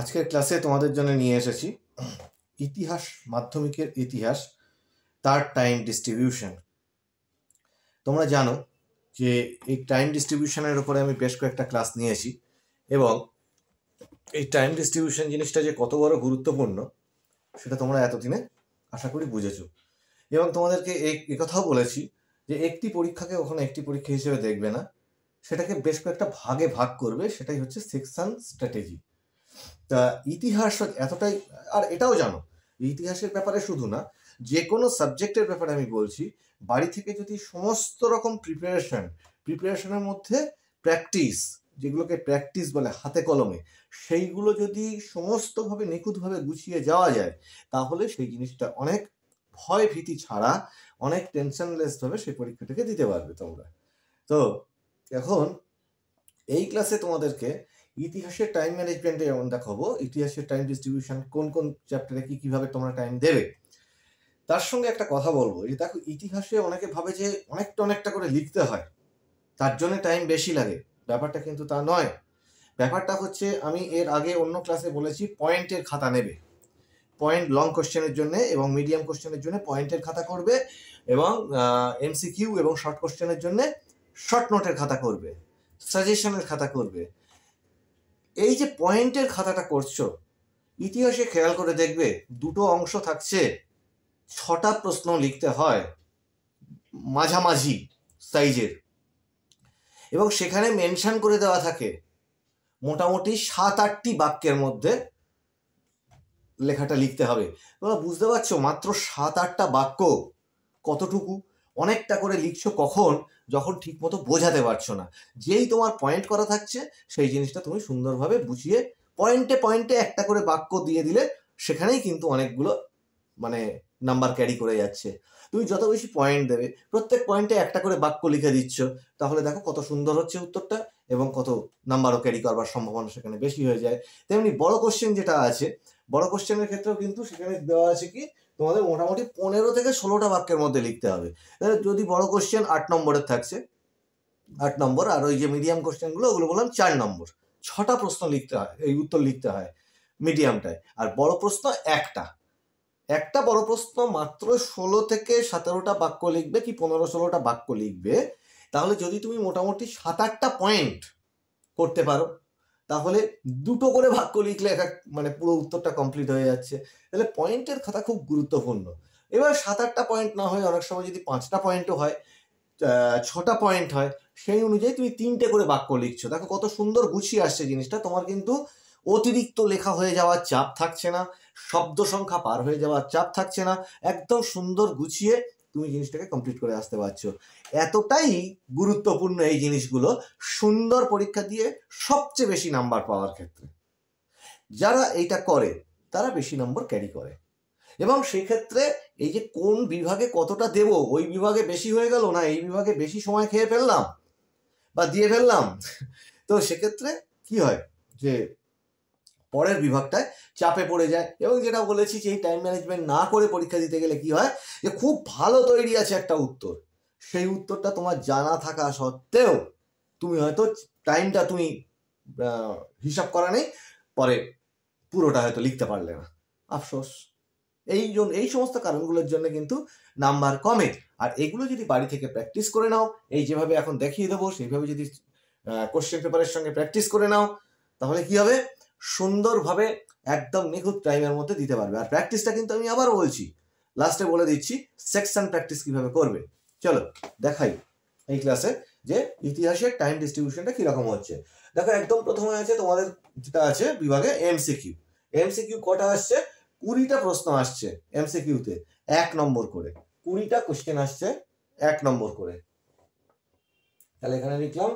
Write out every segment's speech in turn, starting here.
আজকের ক্লাসে তোমাদের জন্য নিয়ে এসেছি ইতিহাস মাধ্যমিকের ইতিহাস তার টাইম ডিস্ট্রিবিউশন তোমরা জানো যে এই টাইম ডিস্ট্রিবিউশনের উপরে আমি বেশ কয়েকটা ক্লাস নিয়েছি এবং এই টাইম ডিস্ট্রিবিউশন জিনিসটা যে কত বড় গুরুত্বপূর্ণ সেটা তোমরা এতদিনে আশা করি বুঝেছ এবং তোমাদেরকে এই কথাও বলেছি যে একটি পরীক্ষাকে ওখানে একটি পরীক্ষা হিসেবে দেখবে না সেটাকে বেশ কয়েকটা ভাগে ভাগ করবে সেটাই হচ্ছে সেকশন স্ট্র্যাটেজি তা ইতিহাস এতটাই আর এটাও জানো ইতিহাসের ব্যাপারে শুধু না যে কোনো সাবজেক্টের ব্যাপারে আমি বলছি বাড়ি থেকে যদি সমস্ত রকম প্রিপারেশন প্রিপারেশনের মধ্যে প্র্যাকটিস যেগুলোকে প্র্যাকটিস বলে হাতে কলমে সেইগুলো যদি সমস্তভাবে নিখুঁতভাবে গুছিয়ে যাওয়া যায় তাহলে সেই জিনিসটা অনেক ভয় ভীতি ছাড়া অনেক টেনশনলেসভাবে সেই পরীক্ষাটাকে দিতে পারবে তোমরা তো এখন এই ক্লাসে তোমাদেরকে ইতিহাসের টাইম ম্যানেজমেন্টে যেমন দেখাবো ইতিহাসের টাইম ডিস্ট্রিবিউশন কোন কোন চ্যাপ্টারে কি কিভাবে তোমরা টাইম দেবে তার সঙ্গে একটা কথা বলবো যে দেখো ইতিহাসে অনেকে ভাবে যে অনেকটা অনেকটা করে লিখতে হয় তার জন্য টাইম বেশি লাগে ব্যাপারটা কিন্তু তা নয় ব্যাপারটা হচ্ছে আমি এর আগে অন্য ক্লাসে বলেছি পয়েন্টের খাতা নেবে পয়েন্ট লং কোশ্চেনের জন্য এবং মিডিয়াম কোশ্চেনের জন্য পয়েন্টের খাতা করবে এবং এমসিকিউ এবং শর্ট কোশ্চেনের জন্য শর্ট নোটের খাতা করবে সাজেশনের খাতা করবে এই যে পয়েন্টের খাতাটা করছো ইতিহাসে খেয়াল করে দেখবে দুটো অংশ থাকছে ছটা প্রশ্ন লিখতে হয় মাঝামাঝি সাইজের এবং সেখানে মেনশন করে দেওয়া থাকে মোটামুটি সাত আটটি বাক্যের মধ্যে লেখাটা লিখতে হবে তোমরা বুঝতে পারছো মাত্র সাত আটটা বাক্য কতটুকু অনেকটা করে লিখছো কখন যখন ঠিকমতো বোঝাতে পারছো না যেই তোমার পয়েন্ট করা থাকছে সেই জিনিসটা তুমি সুন্দরভাবে বুঝিয়ে পয়েন্টে পয়েন্টে একটা করে বাক্য দিয়ে দিলে সেখানেই কিন্তু অনেকগুলো মানে নাম্বার ক্যারি করে যাচ্ছে তুমি যত বেশি পয়েন্ট দেবে প্রত্যেক পয়েন্টে একটা করে বাক্য লিখে দিচ্ছ তাহলে দেখো কত সুন্দর হচ্ছে উত্তরটা এবং কত নাম্বারও ক্যারি করবার সম্ভাবনা সেখানে বেশি হয়ে যায় তেমনি বড় কোশ্চেন যেটা আছে বড় কোশ্চেনের ক্ষেত্রেও কিন্তু সেখানে দেওয়া আছে কি তোমাদের মোটামুটি পনেরো থেকে ষোলোটা বাক্যের মধ্যে লিখতে হবে যদি বড় কোশ্চেন আট নম্বরের থাকছে আট নম্বর আর ওই যে মিডিয়াম কোশ্চেনগুলো ওগুলো বললাম চার নম্বর ছটা প্রশ্ন লিখতে হয় এই উত্তর লিখতে হয় মিডিয়ামটায় আর বড় প্রশ্ন একটা একটা বড় প্রশ্ন মাত্র ষোলো থেকে সতেরোটা বাক্য লিখবে কি পনেরো ষোলোটা বাক্য লিখবে তাহলে যদি তুমি মোটামুটি সাত আটটা পয়েন্ট করতে পারো তাহলে দুটো করে বাক্য লিখলে এক মানে পুরো উত্তরটা কমপ্লিট হয়ে যাচ্ছে তাহলে পয়েন্টের খাতা খুব গুরুত্বপূর্ণ এবার সাত আটটা পয়েন্ট না হয় অনেক সময় যদি পাঁচটা পয়েন্টও হয় ছটা পয়েন্ট হয় সেই অনুযায়ী তুমি তিনটে করে বাক্য লিখছো দেখো কত সুন্দর গুছিয়ে আসছে জিনিসটা তোমার কিন্তু অতিরিক্ত লেখা হয়ে যাওয়ার চাপ থাকছে না শব্দ সংখ্যা পার হয়ে যাওয়ার চাপ থাকছে না একদম সুন্দর গুছিয়ে তুমি জিনিসটাকে কমপ্লিট করে আসতে পারছো এতটাই গুরুত্বপূর্ণ এই জিনিসগুলো সুন্দর পরীক্ষা দিয়ে সবচেয়ে বেশি নাম্বার পাওয়ার ক্ষেত্রে যারা এইটা করে তারা বেশি নম্বর ক্যারি করে এবং সেক্ষেত্রে এই যে কোন বিভাগে কতটা দেব ওই বিভাগে বেশি হয়ে গেল না এই বিভাগে বেশি সময় খেয়ে ফেললাম বা দিয়ে ফেললাম তো সেক্ষেত্রে কি হয় যে পরের বিভাগটায় চাপে পড়ে যায় এবং যেটা বলেছি যে এই টাইম ম্যানেজমেন্ট না করে পরীক্ষা দিতে গেলে কি হয় যে খুব ভালো তৈরি আছে একটা উত্তর সেই উত্তরটা তোমার জানা থাকা সত্ত্বেও তুমি হয়তো টাইমটা তুমি হিসাব করা নেই পরে পুরোটা হয়তো লিখতে পারলে না আফসোস এই জন্য এই সমস্ত কারণগুলোর জন্য কিন্তু নাম্বার কমে আর এগুলো যদি বাড়ি থেকে প্র্যাকটিস করে নাও এই যেভাবে এখন দেখিয়ে দেবো সেইভাবে যদি কোশ্চেন পেপারের সঙ্গে প্র্যাকটিস করে নাও তাহলে কি হবে সুন্দরভাবে একদম নিখুঁত টাইমের মধ্যে দিতে পারবে আর প্র্যাকটিসটা কিন্তু আমি আবার বলছি লাস্টে বলে দিচ্ছি সেকশন প্র্যাকটিস কিভাবে করবে চলো দেখাই এই ক্লাসে যে ইতিহাসের টাইম ডিস্ট্রিবিউশনটা কিরকম হচ্ছে দেখো একদম প্রথমে আছে তোমাদের যেটা আছে বিভাগে এমসিকিউ এমসিকিউ কটা আসছে কুড়িটা প্রশ্ন আসছে এমসিকিউতে এক নম্বর করে কুড়িটা কোশ্চেন আসছে এক নম্বর করে তাহলে এখানে লিখলাম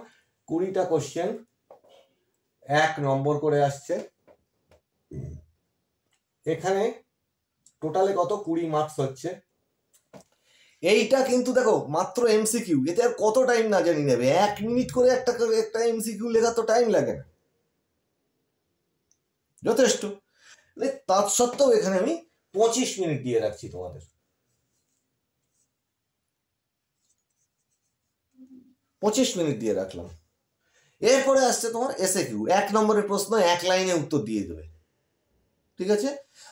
কুড়িটা কোশ্চেন এক নম্বর করে আসছে এখানে টোটালে কত কুড়ি মার্কস হচ্ছে এইটা কিন্তু দেখো মাত্র এমসিকিউ এতে আর কত টাইম না জানি নেবে এক মিনিট করে একটা একটা এমসিকিউ লেখা তো টাইম লাগে না যথেষ্ট মানে তার সত্ত্বেও এখানে আমি পঁচিশ মিনিট দিয়ে রাখছি তোমাদের পঁচিশ মিনিট দিয়ে রাখলাম এরপরে আসছে তোমার এসে কিউ এক নম্বরের প্রশ্ন এক লাইনে উত্তর দিয়ে দেবে ঠিক আছে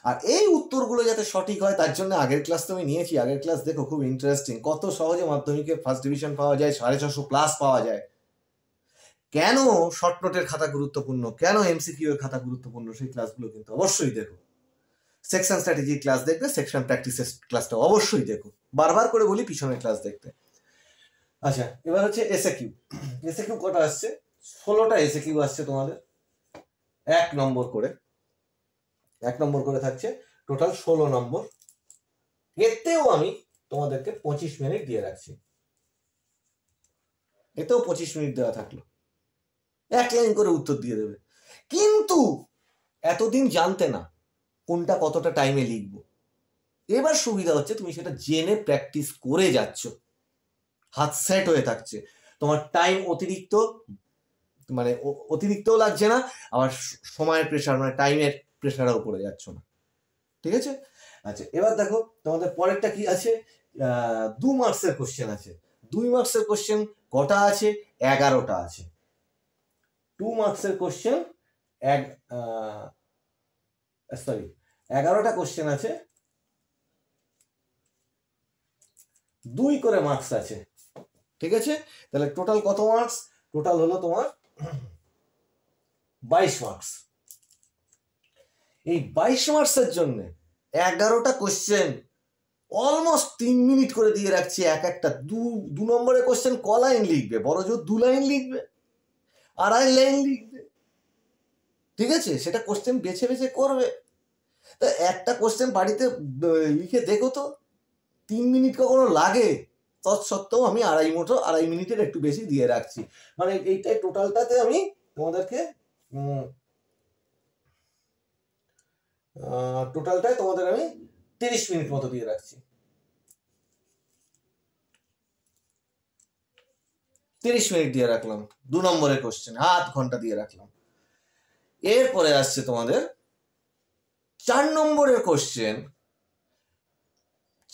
আর এই উত্তরগুলো যাতে সঠিক হয় তার জন্য আগের ক্লাস তো আমি নিয়েছি আগের ক্লাস দেখো খুব ইন্টারেস্টিং কত সহজে মাধ্যমিকে ফার্স্ট ডিভিশন পাওয়া যায় সাড়ে ছশো প্লাস পাওয়া যায় কেন শর্ট নোটের খাতা গুরুত্বপূর্ণ কেন এমসিকিউ এর খাতা গুরুত্বপূর্ণ সেই ক্লাসগুলো কিন্তু অবশ্যই দেখো সেকশন স্ট্র্যাটেজি ক্লাস দেখবে সেকশন প্র্যাকটিসের ক্লাসটা অবশ্যই দেখো বারবার করে বলি পিছনের ক্লাস দেখতে আচ্ছা এবার হচ্ছে এসএ কিউ এসএ কিউ কটা আসছে ষোলোটা এসে কিউ আসছে তোমাদের এক নম্বর করে এক নম্বর করে থাকছে টোটাল ষোলো নম্বর এতেও আমি তোমাদেরকে পঁচিশ মিনিট দিয়ে রাখছি এতেও পঁচিশ মিনিট দেওয়া থাকলো এক লাইন করে উত্তর দিয়ে দেবে কিন্তু এতদিন জানতে না কোনটা কতটা টাইমে লিখব এবার সুবিধা হচ্ছে তুমি সেটা জেনে প্র্যাকটিস করে যাচ্ছ হাত সেট হয়ে থাকছে তোমার টাইম অতিরিক্ত মানে অতিরিক্তও লাগছে না আবার সময়ের প্রেশার মানে টাইমের প্রেশারও পড়ে যাচ্ছ না ঠিক আছে আচ্ছা এবার দেখো তোমাদের পরেরটা কি আছে দু মার্কসের কোশ্চেন আছে দুই মার্কসের কোশ্চেন কটা আছে এগারোটা আছে টু মার্কসের কোশ্চেন এক সরি এগারোটা কোশ্চেন আছে দুই করে মার্কস আছে ঠিক আছে তাহলে টোটাল কত মার্কস টোটাল হলো তোমার বাইশ মার্কস এই বাইশ মার্কসের জন্য এগারোটা কোশ্চেন অলমোস্ট তিন মিনিট করে দিয়ে রাখছি এক একটা দু দু নম্বরের কোশ্চেন ক লাইন লিখবে বড় জোর দু লাইন লিখবে আড়াই লাইন লিখবে ঠিক আছে সেটা কোশ্চেন বেছে বেছে করবে তা একটা কোশ্চেন বাড়িতে লিখে দেখো তো তিন মিনিট কখনো লাগে তৎসত্ত্বেও আমি আড়াই মুঠো আড়াই মিনিটের একটু বেশি দিয়ে রাখছি মানে এইটাই টোটালটাতে আমি তোমাদেরকে টোটালটাই তোমাদের আমি তিরিশ মিনিট মতো দিয়ে রাখছি তিরিশ মিনিট দিয়ে রাখলাম দু নম্বরের কোশ্চেন আধ ঘন্টা দিয়ে রাখলাম এরপরে আসছে তোমাদের চার নম্বরের কোশ্চেন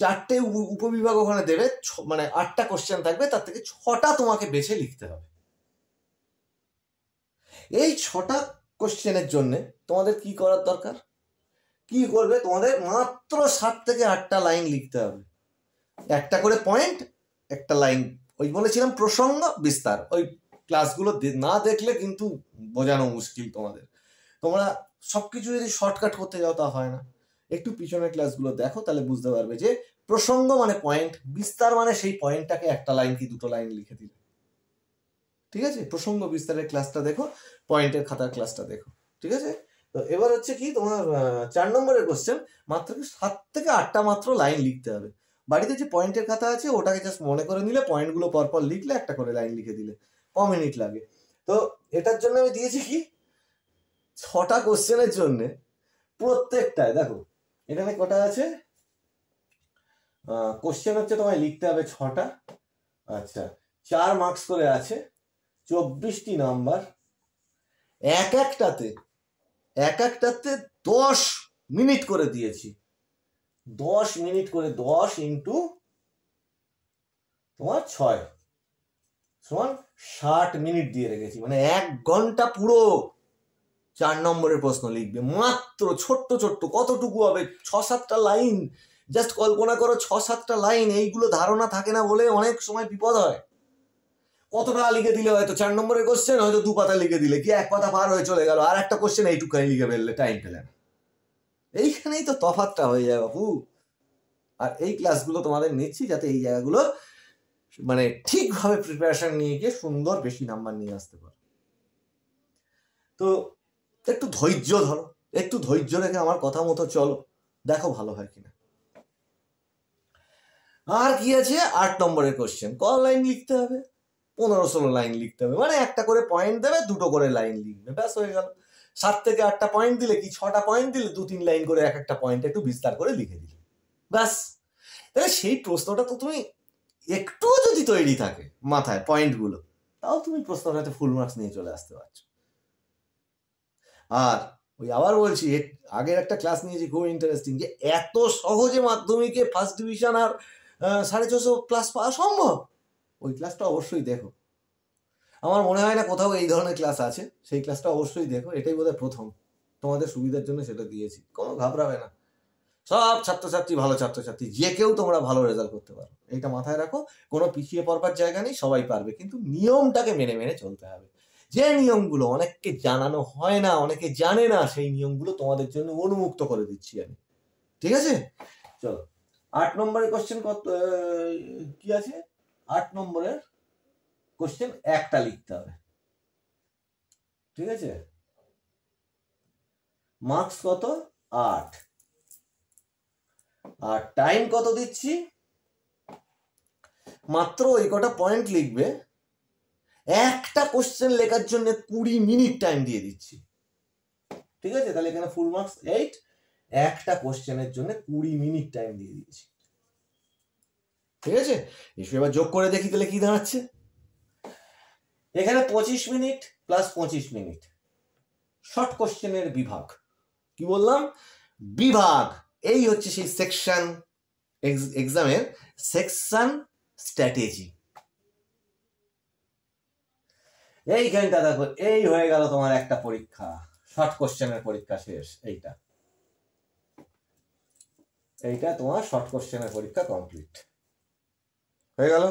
চারটে উপবিভাগ ওখানে দেবে মানে আটটা কোশ্চেন থাকবে তার থেকে ছটা তোমাকে বেছে লিখতে হবে এই ছটা কোশ্চেনের জন্যে তোমাদের কি করার দরকার কি করবে তোমাদের মাত্র সাত থেকে আটটা লাইন লিখতে হবে একটা করে পয়েন্ট একটা লাইন ওই বলেছিলাম প্রসঙ্গ বিস্তার ওই ক্লাসগুলো না দেখলে কিন্তু বোঝানো মুশকিল তোমাদের তোমরা সব কিছু যদি শর্টকাট করতে যাও তা হয় না একটু পিছনের ক্লাসগুলো দেখো তাহলে বুঝতে পারবে যে প্রসঙ্গ মানে পয়েন্ট বিস্তার মানে সেই পয়েন্টটাকে একটা লাইন কি দুটো লাইন লিখে দিলে ঠিক আছে প্রসঙ্গ বিস্তারের ক্লাসটা দেখো পয়েন্টের খাতার ক্লাসটা দেখো ঠিক আছে তো এবার হচ্ছে কি তোমার চার নম্বরের কোশ্চেন মাত্র সাত থেকে আটটা মাত্র লাইন লিখতে হবে বাড়িতে যে পয়েন্টের খাতা আছে ওটাকে জাস্ট মনে করে নিলে পয়েন্টগুলো পরপর লিখলে একটা করে লাইন লিখে দিলে ক মিনিট লাগে তো এটার জন্য আমি দিয়েছি কি ছটা কোশ্চেনের জন্যে প্রত্যেকটায় দেখো এখানে কটা আছে কোশ্চেন হচ্ছে তোমায় লিখতে হবে ছটা আচ্ছা চার মার্কস করে আছে চব্বিশটি নাম্বার এক একটাতে এক একটাতে দশ মিনিট করে দিয়েছি দশ মিনিট করে দশ ইন্টু তোমার ছয় সমান ষাট মিনিট দিয়ে রেখেছি মানে এক ঘন্টা পুরো চার নম্বরের প্রশ্ন লিখবে মাত্র ছোট্ট ছোট্ট কতটুকু হবে ছ সাতটা লাইন জাস্ট কল্পনা করো ছ সাতটা লাইন এইগুলো ধারণা থাকে না বলে অনেক সময় বিপদ হয় কতটা লিখে দিলে হয়তো চার নম্বরের কোশ্চেন হয়তো দু পাতা লিখে দিলে কি এক পাতা পার হয়ে চলে গেল আর একটা কোশ্চেন এইটুকুখানি লিখে ফেললে টাইম পেলে না এইখানেই তো তফাতটা হয়ে যায় বাপু আর এই ক্লাসগুলো তোমাদের নিচ্ছি যাতে এই জায়গাগুলো মানে ঠিকভাবে প্রিপারেশন নিয়ে গিয়ে সুন্দর বেশি নাম্বার নিয়ে আসতে পারো তো একটু ধৈর্য ধরো একটু ধৈর্য রেখে আমার কথা মতো চলো দেখো ভালো হয় কিনা আর কি আছে আট নম্বরের কোশ্চেন ক লাইন লিখতে হবে পনেরো ষোলো লাইন লিখতে হবে মানে একটা করে পয়েন্ট দেবে দুটো করে লাইন লিখবে ব্যাস হয়ে গেল সাত থেকে আটটা পয়েন্ট দিলে কি ছটা পয়েন্ট দিলে দু তিন লাইন করে এক একটা পয়েন্ট একটু বিস্তার করে লিখে দিলে ব্যাস তাহলে সেই প্রশ্নটা তো তুমি একটুও যদি তৈরি থাকে মাথায় পয়েন্টগুলো তাও তুমি প্রশ্নটাতে ফুল মার্কস নিয়ে চলে আসতে পারছো আর ওই আবার বলছি আগের একটা ক্লাস নিয়েছি খুব ইন্টারেস্টিং যে এত সহজে মাধ্যমিকে ফার্স্ট ডিভিশন আর সাড়ে ছশো ক্লাস পাওয়া সম্ভব ওই ক্লাসটা অবশ্যই দেখো আমার মনে হয় না কোথাও এই ধরনের ক্লাস আছে সেই ক্লাসটা অবশ্যই দেখো এটাই বোধহয় প্রথম তোমাদের সুবিধার জন্য সেটা দিয়েছি কোনো ঘাবড়াবে না সব ছাত্রছাত্রী ভালো ছাত্রছাত্রী যে কেউ তোমরা ভালো রেজাল্ট করতে পারো এটা মাথায় রাখো কোনো পিছিয়ে পড়বার জায়গা নেই সবাই পারবে কিন্তু নিয়মটাকে মেনে মেনে চলতে হবে যে নিয়মগুলো অনেককে জানানো হয় না অনেকে জানে না সেই নিয়মগুলো তোমাদের জন্য উন্মুক্ত করে দিচ্ছি আমি ঠিক আছে চলো আট নম্বরের কোশ্চেন কত কি আছে আট নম্বরের কোশ্চেন একটা লিখতে হবে ঠিক আছে মার্কস কত আট আর টাইম কত দিচ্ছি মাত্র ওই কটা পয়েন্ট লিখবে একটা কোশ্চেন লেখার জন্য কুড়ি মিনিট টাইম দিয়ে দিচ্ছি ঠিক আছে তাহলে এখানে ফুল মার্কস এইট একটা কোশ্চেনের জন্য কুড়ি মিনিট টাইম দিয়ে দিচ্ছি ঠিক আছে এসো এবার যোগ করে দেখি তাহলে কি দাঁড়াচ্ছে এখানে পঁচিশ মিনিট প্লাস পঁচিশ মিনিট শর্ট কোশ্চেনের বিভাগ কি বললাম বিভাগ এই হচ্ছে সেই সেকশন এক্সামের সেকশন স্ট্র্যাটেজি এইখানটা দেখো এই হয়ে গেল তোমার একটা পরীক্ষা শর্ট কোশ্চেনের পরীক্ষা শেষ এইটা এইটা তোমার শর্ট কোশ্চেনের পরীক্ষা কমপ্লিট হয়ে গেল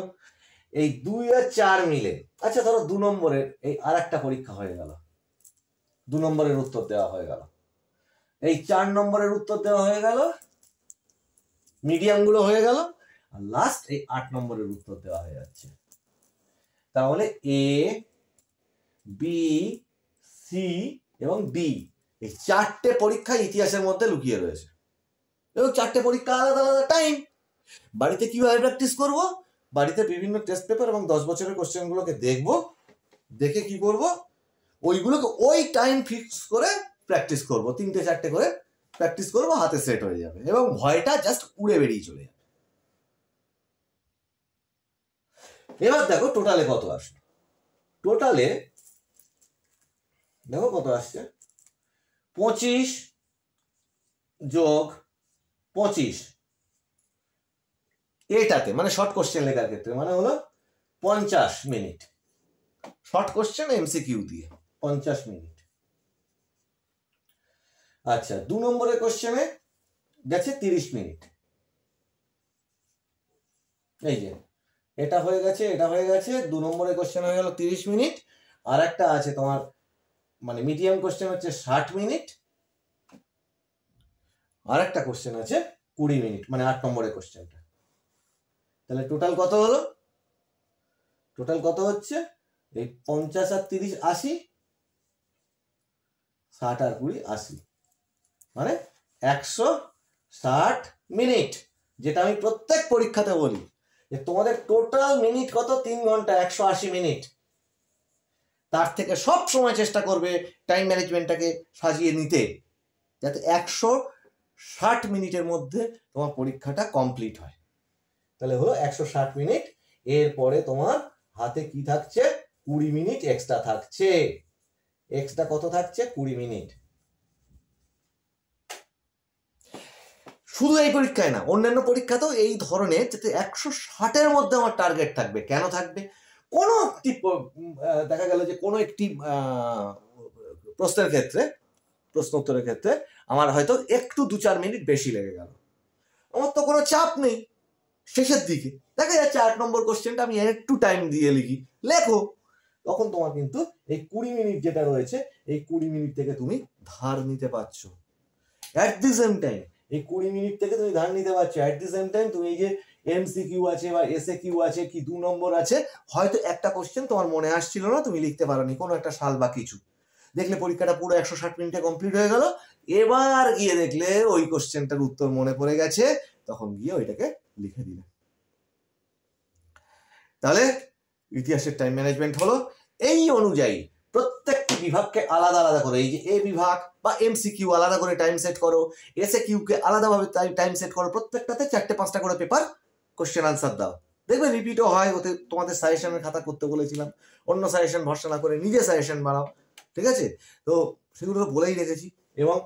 এই দুই আর চার মিলে আচ্ছা ধরো দু নম্বরের এই আর একটা পরীক্ষা হয়ে গেল দু নম্বরের উত্তর দেওয়া হয়ে গেল এই চার নম্বরের উত্তর দেওয়া হয়ে গেল মিডিয়াম গুলো হয়ে গেল আর লাস্ট এই আট নম্বরের উত্তর দেওয়া হয়ে যাচ্ছে তাহলে এ বি সি এবং ডি এই চারটে পরীক্ষা ইতিহাসের মধ্যে লুকিয়ে রয়েছে এবং চারটে পরীক্ষা আলাদা আলাদা টাইম বাড়িতে কীভাবে প্র্যাকটিস করব বাড়িতে বিভিন্ন টেস্ট পেপার এবং দশ বছরের কোশ্চেনগুলোকে দেখব দেখে কি করব ওইগুলোকে ওই টাইম ফিক্স করে প্র্যাকটিস করব তিনটে চারটে করে প্র্যাকটিস করব হাতে সেট হয়ে যাবে এবং ভয়টা জাস্ট উড়ে বেরিয়ে চলে যাবে এবার দেখো টোটালে কত আসলো টোটালে দেখো কত আসছে পঁচিশ যোগ পঁচিশ এটাতে মানে শর্ট কোশ্চেন লেখার ক্ষেত্রে মানে হলো পঞ্চাশ মিনিট শর্ট কোশ্চেন এমসিকিউ দিয়ে পঞ্চাশ মিনিট আচ্ছা দু নম্বরের কোশ্চেনে গেছে তিরিশ মিনিট এই যে এটা হয়ে গেছে এটা হয়ে গেছে দু নম্বরের কোশ্চেন হয়ে গেল তিরিশ মিনিট আর একটা আছে তোমার মানে মিডিয়াম কোশ্চেন হচ্ছে ষাট মিনিট আর একটা কোশ্চেন আছে কুড়ি মিনিট মানে আট নম্বরের কোশ্চেনটা তাহলে টোটাল কত হলো টোটাল কত হচ্ছে এই পঞ্চাশ আর তিরিশ আশি ষাট আর কুড়ি আশি মানে একশো ষাট মিনিট যেটা আমি প্রত্যেক পরীক্ষাতে বলি যে তোমাদের টোটাল মিনিট কত তিন ঘন্টা একশো আশি মিনিট তার থেকে সব সময় চেষ্টা করবে টাইম ম্যানেজমেন্টটাকে সাজিয়ে নিতে যাতে একশো ষাট মিনিটের মধ্যে তোমার পরীক্ষাটা কমপ্লিট হয় তাহলে হলো একশো ষাট মিনিট এরপরে তোমার হাতে কি থাকছে কুড়ি মিনিট এক্সট্রা থাকছে এক্সট্রা কত থাকছে কুড়ি মিনিট শুধু এই পরীক্ষায় না অন্যান্য পরীক্ষাতেও এই ধরনের যাতে একশো ষাটের মধ্যে আমার টার্গেট থাকবে কেন থাকবে কোনো একটি দেখা গেল যে কোনো একটি প্রশ্নের ক্ষেত্রে প্রশ্ন উত্তরের ক্ষেত্রে আমার হয়তো একটু দু চার মিনিট বেশি লেগে গেল আমার তো কোনো চাপ নেই শেষের দিকে দেখা যাচ্ছে আট নম্বর কোশ্চেনটা আমি একটু টাইম দিয়ে লিখি লেখো তখন তোমার কিন্তু এই কুড়ি মিনিট যেটা রয়েছে এই কুড়ি মিনিট থেকে তুমি ধার নিতে পারছো অ্যাট দি সেম টাইম এই কুড়ি মিনিট থেকে তুমি ধার নিতে পারছো অ্যাট দি সেম টাইম তুমি এই যে এমসিকিউ আছে বা এসএ কিউ আছে কি দু নম্বর আছে হয়তো একটা কোশ্চেন তোমার মনে আসছিল না তুমি লিখতে পারোনি কোনো একটা সাল বা কিছু দেখলে পরীক্ষাটা পুরো একশো ষাট মিনিটে কমপ্লিট হয়ে গেল এবার গিয়ে দেখলে ওই কোশ্চেনটার উত্তর মনে পড়ে গেছে তখন গিয়ে ওইটাকে লিখে দিলে তাহলে ইতিহাসের টাইম ম্যানেজমেন্ট হলো এই অনুযায়ী প্রত্যেকটি বিভাগকে আলাদা আলাদা করে এই যে এ বিভাগ বা এমসিকিউ আলাদা করে টাইম সেট করো এসএ কিউকে আলাদাভাবে টাইম সেট করো প্রত্যেকটাতে চারটে পাঁচটা করে পেপার কোশ্চেন আনসার দাও দেখবে রিপিটও হয় ওতে তোমাদের সাজেশনের খাতা করতে বলেছিলাম অন্য সাজেশন ভরসা না করে নিজে সাজেশন বানাও ঠিক আছে তো সেগুলো তো বলেই রেখেছি এবং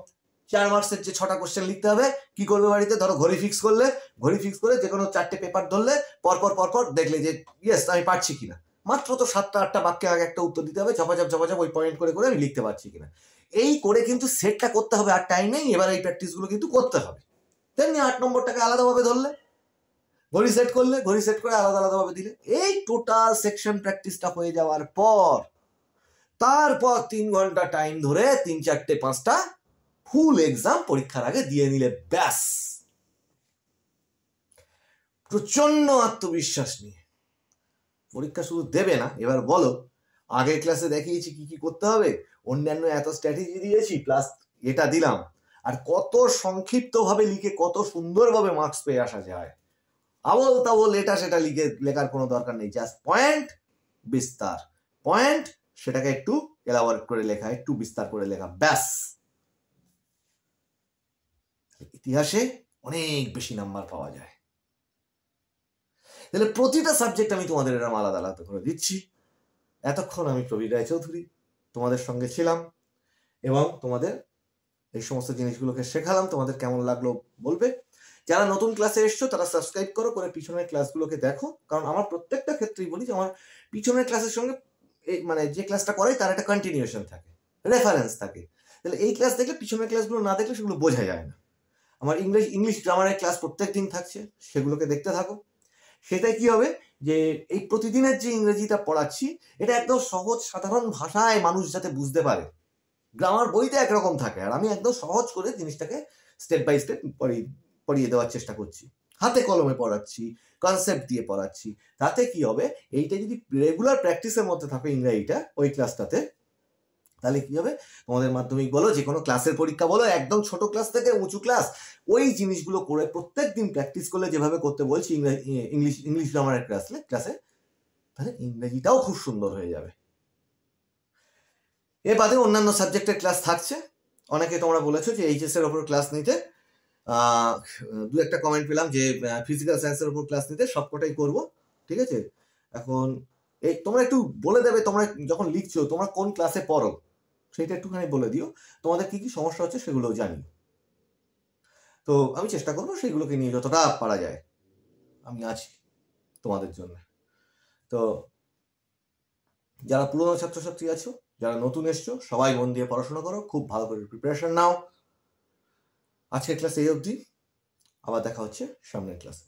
চার মার্কসের যে ছটা কোশ্চেন লিখতে হবে কি করবে বাড়িতে ধরো ঘড়ি ফিক্স করলে ঘড়ি ফিক্স করে যে কোনো চারটে পেপার ধরলে পরপর পরপর দেখলে যে ইয়েস আমি পারছি কিনা মাত্র তো সাতটা আটটা বাক্যে আগে একটা উত্তর দিতে হবে ঝপাঝপ ঝপাঝপ ওই পয়েন্ট করে করে আমি লিখতে পারছি কিনা এই করে কিন্তু সেটটা করতে হবে আর টাইম নেই এবার এই প্র্যাকটিসগুলো কিন্তু করতে হবে তেমনি আট নম্বরটাকে আলাদাভাবে ধরলে ঘড়ি সেট করলে ঘড়ি সেট করে আলাদা আলাদাভাবে দিলে এই টোটাল সেকশন প্র্যাকটিসটা হয়ে যাওয়ার পর তারপর তিন ঘন্টা টাইম ধরে তিন চারটে পাঁচটা ফুল এক্সাম পরীক্ষার আগে দিয়ে নিলে ব্যাস প্রচন্ড আত্মবিশ্বাস নিয়ে পরীক্ষা শুধু দেবে না এবার বলো আগের ক্লাসে দেখিয়েছি কি কি করতে হবে অন্যান্য এত স্ট্র্যাটেজি দিয়েছি প্লাস এটা দিলাম আর কত সংক্ষিপ্তভাবে লিখে কত সুন্দরভাবে মার্কস পেয়ে আসা যায় আবল তাবল লেটা সেটা লিখে লেখার কোনো দরকার নেই জাস্ট পয়েন্ট বিস্তার পয়েন্ট সেটাকে একটু এলাবরেট করে লেখা একটু বিস্তার করে লেখা ব্যাস ইতিহাসে অনেক বেশি নাম্বার পাওয়া যায় তাহলে প্রতিটা সাবজেক্ট আমি তোমাদের এরকম আলাদা আলাদা করে দিচ্ছি এতক্ষণ আমি প্রবীর রায় চৌধুরী তোমাদের সঙ্গে ছিলাম এবং তোমাদের এই সমস্ত জিনিসগুলোকে শেখালাম তোমাদের কেমন লাগলো বলবে যারা নতুন ক্লাসে এসছো তারা সাবস্ক্রাইব করো করে পিছনের ক্লাসগুলোকে দেখো কারণ আমার প্রত্যেকটা ক্ষেত্রেই বলি যে আমার পিছনের ক্লাসের সঙ্গে মানে যে ক্লাসটা করে তার একটা কন্টিনিউশন থাকে রেফারেন্স থাকে তাহলে এই ক্লাস দেখলে পিছনের ক্লাসগুলো না দেখলে সেগুলো বোঝা যায় না আমার ইংলিশ ইংলিশ গ্রামারের ক্লাস প্রত্যেক দিন থাকছে সেগুলোকে দেখতে থাকো সেটাই কি হবে যে এই প্রতিদিনের যে ইংরেজিটা পড়াচ্ছি এটা একদম সহজ সাধারণ ভাষায় মানুষ যাতে বুঝতে পারে গ্রামার বইতে একরকম থাকে আর আমি একদম সহজ করে জিনিসটাকে স্টেপ বাই স্টেপ পড়িয়ে দেওয়ার চেষ্টা করছি হাতে কলমে পড়াচ্ছি কনসেপ্ট দিয়ে পড়াচ্ছি তাতে কি হবে এইটা যদি রেগুলার প্র্যাকটিসের মধ্যে থাকে ইংরাজিটা ওই ক্লাসটাতে তাহলে কি হবে তোমাদের মাধ্যমিক বলো যে কোনো ক্লাসের পরীক্ষা বলো একদম ছোট ক্লাস থেকে উঁচু ক্লাস ওই জিনিসগুলো করে প্রত্যেক দিন প্র্যাকটিস করলে যেভাবে করতে বলছি ইংরাজি ইংলিশ ইংলিশ গ্রামারের ক্লাসে ক্লাসে তাহলে ইংরেজিটাও খুব সুন্দর হয়ে যাবে এ বাদে অন্যান্য সাবজেক্টের ক্লাস থাকছে অনেকে তোমরা বলেছো যে এইচএসের ওপর ক্লাস নিতে দু একটা কমেন্ট পেলাম যে ফিজিক্যাল সায়েন্সের উপর ক্লাস নিতে সবকটাই করব ঠিক আছে এখন এই তোমরা একটু বলে দেবে তোমরা যখন লিখছো তোমরা কোন ক্লাসে পড়ো সেটা একটুখানি বলে দিও তোমাদের কি কি সমস্যা হচ্ছে সেগুলো জানি তো আমি চেষ্টা করবো সেগুলোকে নিয়ে যতটা পারা যায় আমি আছি তোমাদের জন্য তো যারা পুরনো ছাত্রছাত্রী আছো যারা নতুন এসছো সবাই মন দিয়ে পড়াশোনা করো খুব ভালো করে প্রিপারেশন নাও আজকের ক্লাস এই অবধি আবার দেখা হচ্ছে সামনের ক্লাসে